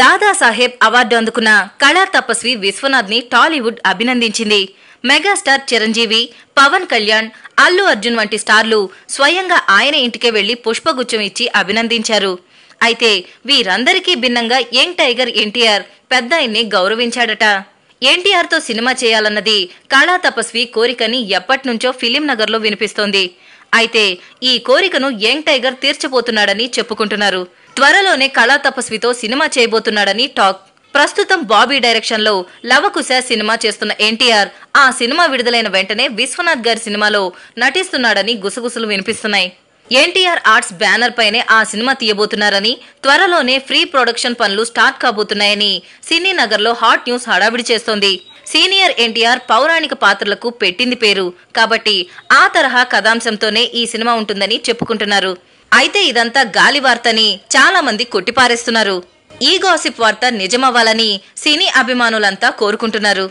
Dadasaheb award అందుకున్న కళా తపస్వి విశ్వనాథ్ ని టాలీవుడ్ అభినందించింది మెగాస్టార్ చిరంజీవి పవన్ కళ్యాణ్ అల్లు అర్జున్ వంటి స్టార్లు స్వయంగా ఆయన ఇంటికే వెళ్లి పుష్పగుచ్చం ఇచ్చి అభినందించారు అయితే వీరందరికీ భిన్నంగా యంగ్ టైగర్ ఎన్టీఆర్ పెద్దాయన్ని గౌరవించాడట ఎన్టీఆర్తో సినిమా చేయాలన్నది కళా తపస్వి కోరికని ఎప్పటినుంచో ఫిలిం నగర్లో వినిపిస్తోంది అయితే ఈ కోరికను యంగ్ టైగర్ తీర్చబోతున్నాడని చెప్పుకుంటున్నారు త్వరలోనే కళా తపస్వితో సినిమా చేయబోతున్నాడని టాక్ ప్రస్తుతం బాబీ డైరెక్షన్లో లవకుశ సినిమా చేస్తున్న ఎన్టీఆర్ ఆ సినిమా విడుదలైన వెంటనే విశ్వనాథ్ గారి సినిమాలో నటిస్తున్నాడని గుసగుసలు వినిపిస్తున్నాయి ఎన్టీఆర్ ఆర్ట్స్ బ్యానర్ పైనే ఆ సినిమా తీయబోతున్నారని త్వరలోనే ఫ్రీ ప్రొడక్షన్ పనులు స్టార్ట్ కాబోతున్నాయని సినీ నగర్లో హాట్ న్యూస్ హడావిడి చేస్తోంది సీనియర్ ఎన్టీఆర్ పౌరాణిక పాత్రలకు పెట్టింది పేరు కాబట్టి ఆ తరహా కథాంశంతోనే ఈ సినిమా ఉంటుందని చెప్పుకుంటున్నారు అయితే ఇదంతా గాలి వార్తని చాలా మంది కొట్టిపారేస్తున్నారు ఈ గాసిప్ వార్త నిజమవ్వాలని సినీ అభిమానులంతా కోరుకుంటున్నారు